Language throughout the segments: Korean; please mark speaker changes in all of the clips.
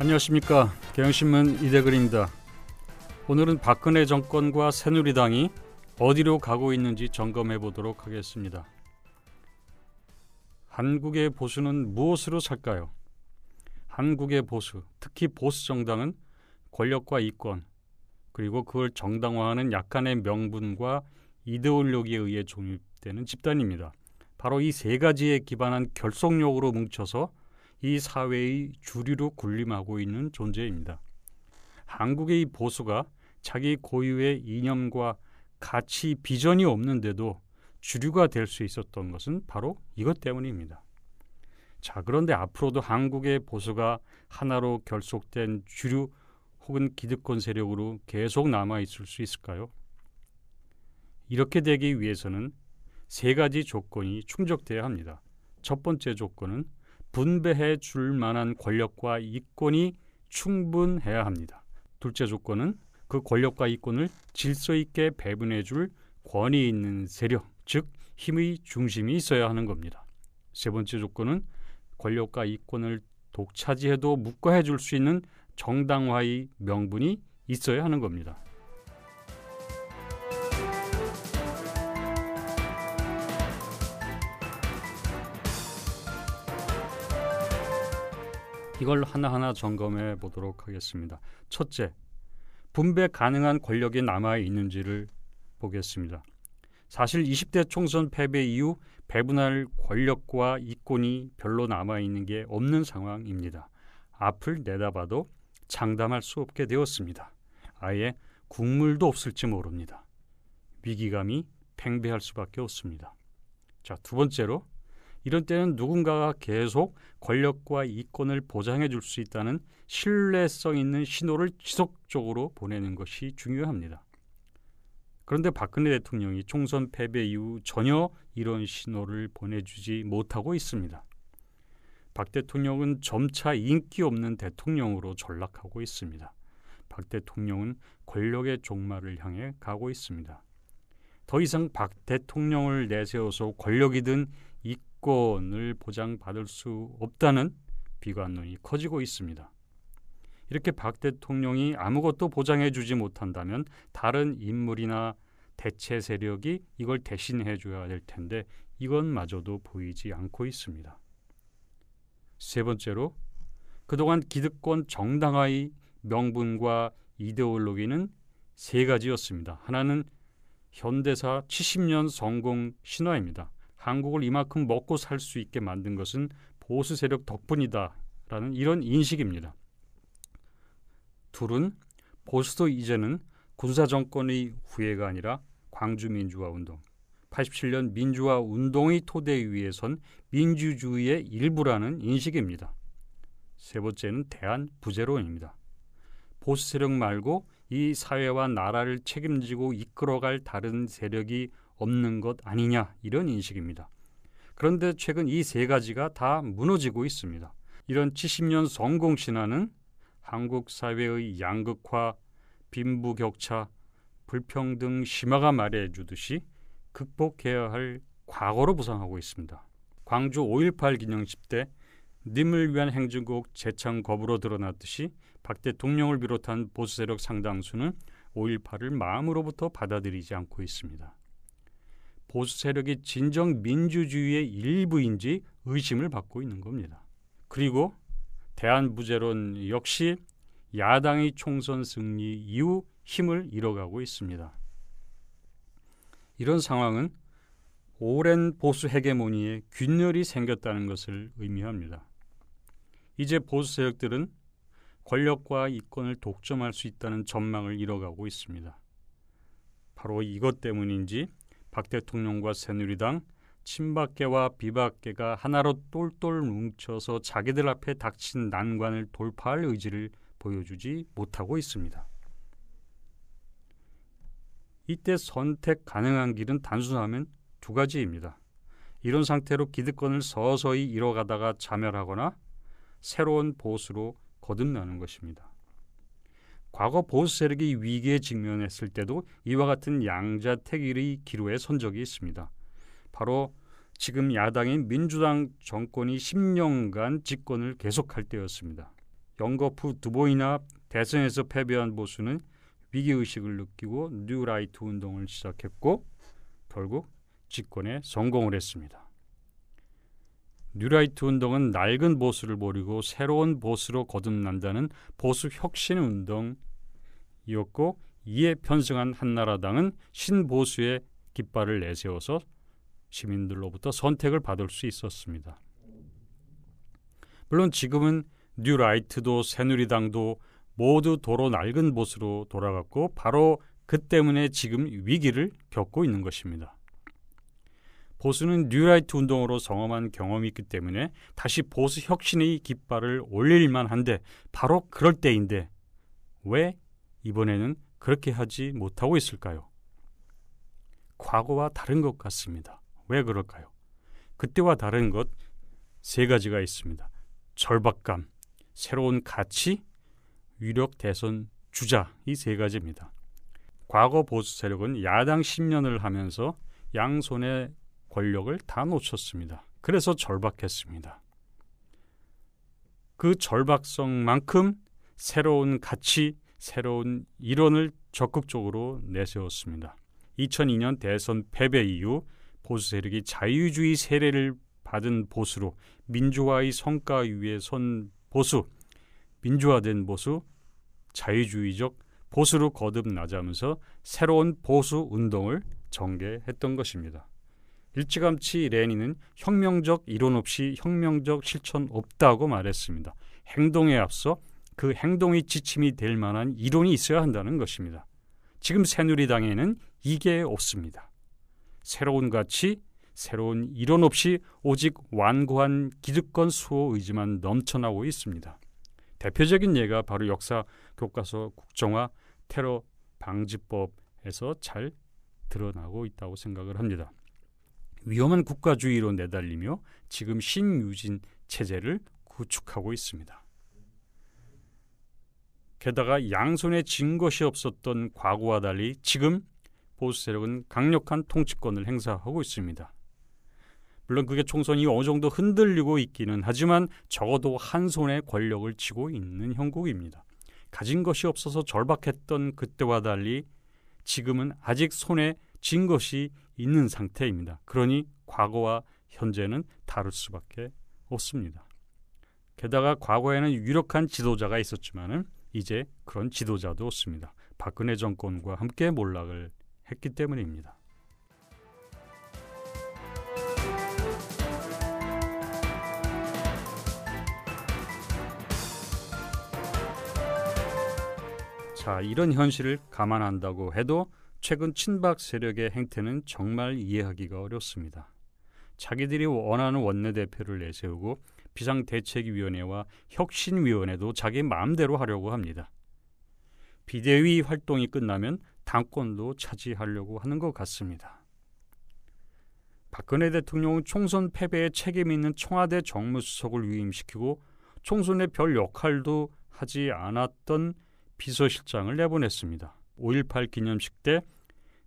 Speaker 1: 안녕하십니까 경향신문 이대근입니다. 오늘은 박근혜 정권과 새누리당이 어디로 가고 있는지 점검해 보도록 하겠습니다. 한국의 보수는 무엇으로 살까요? 한국의 보수, 특히 보수 정당은 권력과 이권, 그리고 그걸 정당화하는 약간의 명분과 이데올로기에 의해 종립되는 집단입니다. 바로 이 세 가지에 기반한 결속력으로 뭉쳐서 이 사회의 주류로 군림하고 있는 존재입니다. 한국의 보수가 자기 고유의 이념과 가치 비전이 없는데도 주류가 될 수 있었던 것은 바로 이것 때문입니다. 자, 그런데 앞으로도 한국의 보수가 하나로 결속된 주류 혹은 기득권 세력으로 계속 남아 있을 수 있을까요? 이렇게 되기 위해서는 세 가지 조건이 충족돼야 합니다. 첫 번째 조건은 분배해 줄 만한 권력과 이권이 충분해야 합니다. 둘째 조건은 그 권력과 이권을 질서 있게 배분해 줄 권위 있는 세력, 즉 힘의 중심이 있어야 하는 겁니다. 세 번째 조건은 권력과 이권을 독차지해도 묶어해 줄 수 있는 정당화의 명분이 있어야 하는 겁니다. 이걸 하나하나 점검해 보도록 하겠습니다. 첫째, 분배 가능한 권력이 남아 있는지를 보겠습니다. 사실 20대 총선 패배 이후 배분할 권력과 이권이 별로 남아 있는 게 없는 상황입니다. 앞을 내다봐도 장담할 수 없게 되었습니다. 아예 국물도 없을지 모릅니다. 위기감이 팽배할 수밖에 없습니다. 자, 두 번째로 이런 때는 누군가가 계속 권력과 이권을 보장해 줄 수 있다는 신뢰성 있는 신호를 지속적으로 보내는 것이 중요합니다. 그런데 박근혜 대통령이 총선 패배 이후 전혀 이런 신호를 보내주지 못하고 있습니다. 박 대통령은 점차 인기 없는 대통령으로 전락하고 있습니다. 박 대통령은 권력의 종말을 향해 가고 있습니다. 더 이상 박 대통령을 내세워서 권력이든 인권을 보장받을 수 없다는 비관론이 커지고 있습니다. 이렇게 박 대통령이 아무것도 보장해 주지 못한다면 다른 인물이나 대체 세력이 이걸 대신해 줘야 될 텐데 이건마저도 보이지 않고 있습니다. 세 번째로 그동안 기득권 정당화의 명분과 이데올로기는 세 가지였습니다. 하나는 현대사 70년 성공 신화입니다. 한국을 이만큼 먹고 살 수 있게 만든 것은 보수 세력 덕분이다라는 이런 인식입니다. 둘은 보수도 이제는 군사 정권의 후예가 아니라 광주 민주화 운동, 87년 민주화 운동의 토대 위에선 민주주의의 일부라는 인식입니다. 세 번째는 대한 부재론입니다. 보수 세력 말고 이 사회와 나라를 책임지고 이끌어갈 다른 세력이 없는 것 아니냐 이런 인식입니다. 그런데 최근 이 세 가지가 다 무너지고 있습니다. 이런 70년 성공 신화는 한국 사회의 양극화, 빈부격차, 불평등 심화가 말해주듯이 극복해야 할 과거로 부상하고 있습니다. 광주 5.18 기념식 때 님을 위한 행진곡 재창 거부로 드러났듯이 박 대통령을 비롯한 보수세력 상당수는 5.18을 마음으로부터 받아들이지 않고 있습니다. 보수 세력이 진정 민주주의의 일부인지 의심을 받고 있는 겁니다. 그리고 대한부재론 역시 야당의 총선 승리 이후 힘을 잃어가고 있습니다. 이런 상황은 오랜 보수 헤게모니에 균열이 생겼다는 것을 의미합니다. 이제 보수 세력들은 권력과 이권을 독점할 수 있다는 전망을 잃어가고 있습니다. 바로 이것 때문인지 박 대통령과 새누리당 친박계와 비박계가 하나로 똘똘 뭉쳐서 자기들 앞에 닥친 난관을 돌파할 의지를 보여주지 못하고 있습니다. 이때 선택 가능한 길은 단순하면 두 가지입니다. 이런 상태로 기득권을 서서히 잃어가다가 자멸하거나 새로운 보수로 거듭나는 것입니다. 과거 보수 세력이 위기에 직면했을 때도 이와 같은 양자택일의 기로에 선 적이 있습니다. 바로 지금 야당인 민주당 정권이 10년간 집권을 계속할 때였습니다. 영거푸두보이나 대선에서 패배한 보수는 위기 의식을 느끼고 뉴라이트 운동을 시작했고 결국 집권에 성공을 했습니다. 뉴라이트 운동은 낡은 보수를 버리고 새로운 보수로 거듭난다는 보수 혁신 운동 이었고 이에 편승한 한나라당은 신보수의 깃발을 내세워서 시민들로부터 선택을 받을 수 있었습니다. 물론 지금은 뉴라이트도 새누리당도 모두 도로 낡은 보수로 돌아갔고 바로 그 때문에 지금 위기를 겪고 있는 것입니다. 보수는 뉴라이트 운동으로 성험한 경험이 있기 때문에 다시 보수 혁신의 깃발을 올릴만 한데 바로 그럴 때인데 왜 이번에는 그렇게 하지 못하고 있을까요? 과거와 다른 것 같습니다. 왜 그럴까요? 그때와 다른 것 세 가지가 있습니다. 절박감, 새로운 가치, 위력 대선 주자 이 세 가지입니다. 과거 보수 세력은 야당 10년을 하면서 양손의 권력을 다 놓쳤습니다. 그래서 절박했습니다. 그 절박성만큼 새로운 가치, 새로운 이론을 적극적으로 내세웠습니다. 2002년 대선 패배 이후 보수 세력이 자유주의 세례를 받은 보수로 민주화의 성과 위에 선 보수, 민주화된 보수, 자유주의적 보수로 거듭나자면서 새로운 보수 운동을 전개했던 것입니다. 일찌감치 레니는 혁명적 이론 없이 혁명적 실천 없다고 말했습니다. 행동에 앞서 그 행동의 지침이 될 만한 이론이 있어야 한다는 것입니다. 지금 새누리당에는 이게 없습니다. 새로운 가치, 새로운 이론 없이 오직 완고한 기득권 수호 의지만 넘쳐나고 있습니다. 대표적인 예가 바로 역사 교과서 국정화 테러 방지법에서 잘 드러나고 있다고 생각을 합니다. 위험한 국가주의로 내달리며 지금 신유진 체제를 구축하고 있습니다. 게다가 양손에 진 것이 없었던 과거와 달리 지금 보수 세력은 강력한 통치권을 행사하고 있습니다. 물론 그게 총선이 어느 정도 흔들리고 있기는 하지만 적어도 한 손에 권력을 쥐고 있는 형국입니다. 가진 것이 없어서 절박했던 그때와 달리 지금은 아직 손에 쥔 것이 있는 상태입니다. 그러니 과거와 현재는 다를 수밖에 없습니다. 게다가 과거에는 유력한 지도자가 있었지만은 이제 그런 지도자도 없습니다. 박근혜 정권과 함께 몰락을 했기 때문입니다. 자, 이런 현실을 감안한다고 해도 최근 친박 세력의 행태는 정말 이해하기가 어렵습니다. 자기들이 원하는 원내대표를 내세우고 비상대책위원회와 혁신위원회도 자기 마음대로 하려고 합니다. 비대위 활동이 끝나면 당권도 차지하려고 하는 것 같습니다. 박근혜 대통령은 총선 패배에 책임 있는 청와대 정무수석을 위임시키고 총선에 별 역할도 하지 않았던 비서실장을 내보냈습니다. 5.18 기념식 때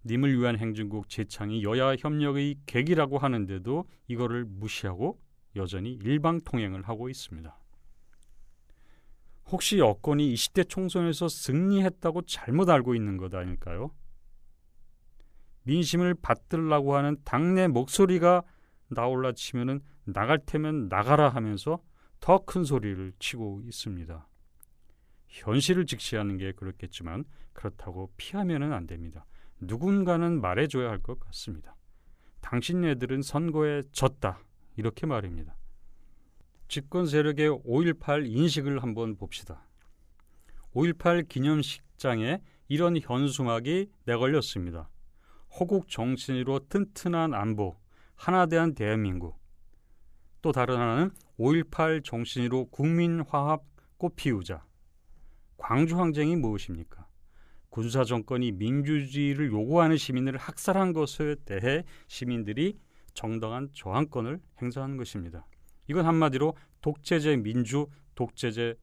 Speaker 1: 님을 위한 행진국 재창이 여야 협력의 계기라고 하는데도 이거를 무시하고 여전히 일방통행을 하고 있습니다. 혹시 여권이 20대 총선에서 승리했다고 잘못 알고 있는 것 아닐까요? 민심을 받들라고 하는 당내 목소리가 나올라 치면은 나갈 테면 나가라 하면서 더 큰 소리를 치고 있습니다. 현실을 직시하는 게 그렇겠지만 그렇다고 피하면은 안 됩니다. 누군가는 말해줘야 할 것 같습니다. 당신네들은 선거에 졌다. 이렇게 말입니다. 집권 세력의 5.18 인식을 한번 봅시다. 5.18 기념식장에 이런 현수막이 내걸렸습니다. 호국 정신으로 튼튼한 안보, 하나 대한 대한민국. 또 다른 하나는 5.18 정신으로 국민화합 꽃피우자. 광주 항쟁이 무엇입니까? 군사 정권이 민주주의를 요구하는 시민을 학살한 것에 대해 시민들이 정당한 저항권을 행사한 것입니다. 이건 한마디로 독재제 민주, 독재제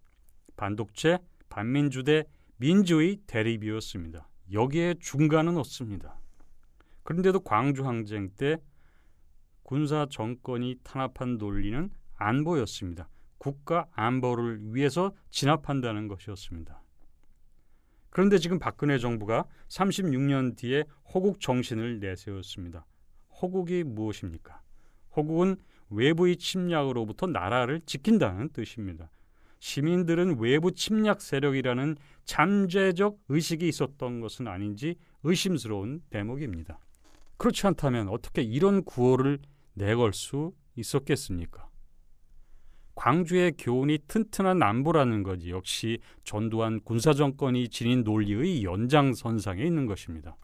Speaker 1: 반독재, 반민주대 민주의 대립이었습니다. 여기에 중간은 없습니다. 그런데도 광주 항쟁 때 군사 정권이 탄압한 논리는 안보였습니다. 국가 안보를 위해서 진압한다는 것이었습니다. 그런데 지금 박근혜 정부가 36년 뒤에 호국 정신을 내세웠습니다. 호국이 무엇입니까? 호국은 외부의 침략으로부터 나라를 지킨다는 뜻입니다. 시민들은 외부 침략 세력이라는 잠재적 의식이 있었던 것은 아닌지 의심스러운 대목입니다. 그렇지 않다면 어떻게 이런 구호를 내걸 수 있었겠습니까? 광주의 교훈이 튼튼한 남부라는 것이 역시 전두환 군사정권이 지닌 논리의 연장선상에 있는 것입니다.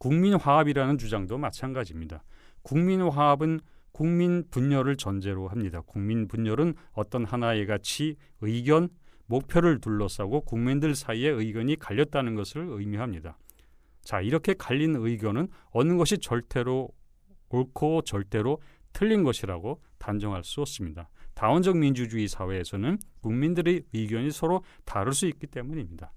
Speaker 1: 국민화합이라는 주장도 마찬가지입니다. 국민화합은 국민 분열을 전제로 합니다. 국민 분열은 어떤 하나의 가치, 의견, 목표를 둘러싸고 국민들 사이에 의견이 갈렸다는 것을 의미합니다. 자, 이렇게 갈린 의견은 어느 것이 절대로 옳고 절대로 틀린 것이라고 단정할 수 없습니다. 다원적 민주주의 사회에서는 국민들의 의견이 서로 다를 수 있기 때문입니다.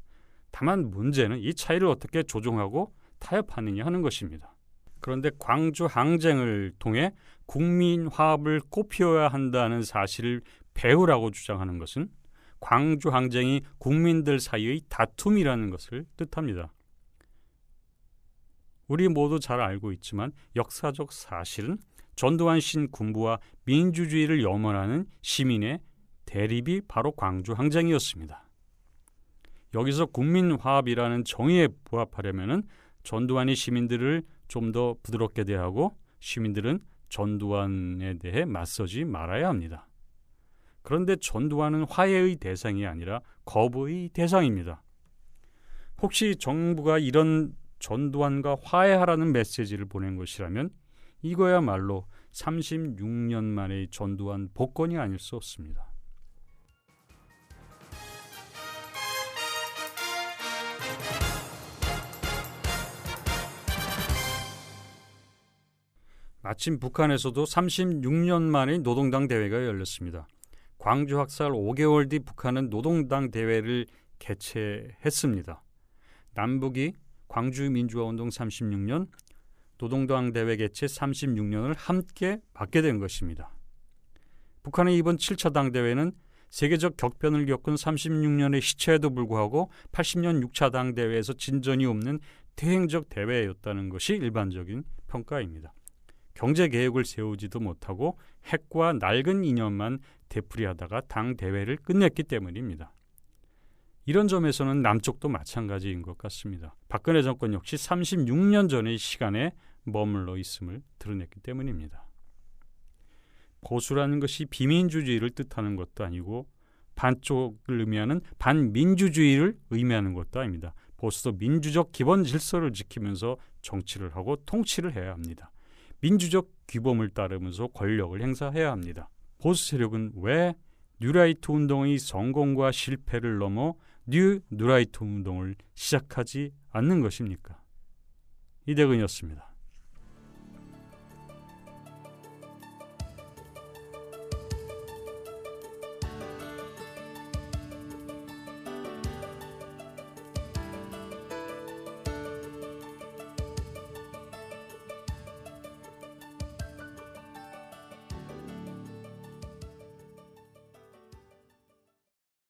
Speaker 1: 다만 문제는 이 차이를 어떻게 조정하고 타협하느냐 하는 것입니다. 그런데 광주 항쟁을 통해 국민 화합을 꽃피워야 한다는 사실을 배우라고 주장하는 것은 광주 항쟁이 국민들 사이의 다툼이라는 것을 뜻합니다. 우리 모두 잘 알고 있지만 역사적 사실은 전두환 신 군부와 민주주의를 염원하는 시민의 대립이 바로 광주 항쟁이었습니다. 여기서 국민 화합이라는 정의에 부합하려면은 전두환이 시민들을 좀 더 부드럽게 대하고 시민들은 전두환에 대해 맞서지 말아야 합니다. 그런데 전두환은 화해의 대상이 아니라 거부의 대상입니다. 혹시 정부가 이런 전두환과 화해하라는 메시지를 보낸 것이라면 이거야말로 36년 만의 전두환 복권이 아닐 수 없습니다. 마침 북한에서도 36년 만에 노동당 대회가 열렸습니다. 광주 학살 5개월 뒤 북한은 노동당 대회를 개최했습니다. 남북이 광주 민주화 운동 36년, 노동당 대회 개최 36년을 함께 맞게 된 것입니다. 북한의 이번 7차 당 대회는 세계적 격변을 겪은 36년의 시체에도 불구하고 80년 6차 당 대회에서 진전이 없는 대행적 대회였다는 것이 일반적인 평가입니다. 경제 계획을 세우지도 못하고 핵과 낡은 이념만 되풀이하다가 당 대회를 끝냈기 때문입니다. 이런 점에서는 남쪽도 마찬가지인 것 같습니다. 박근혜 정권 역시 36년 전의 시간에 머물러 있음을 드러냈기 때문입니다. 보수라는 것이 비민주주의를 뜻하는 것도 아니고 반쪽을 의미하는 반민주주의를 의미하는 것도 아닙니다. 보수도 민주적 기본 질서를 지키면서 정치를 하고 통치를 해야 합니다. 민주적 규범을 따르면서 권력을 행사해야 합니다. 보수 세력은 왜 뉴라이트 운동의 성공과 실패를 넘어 뉴 뉴라이트 운동을 시작하지 않는 것입니까? 이대근이었습니다.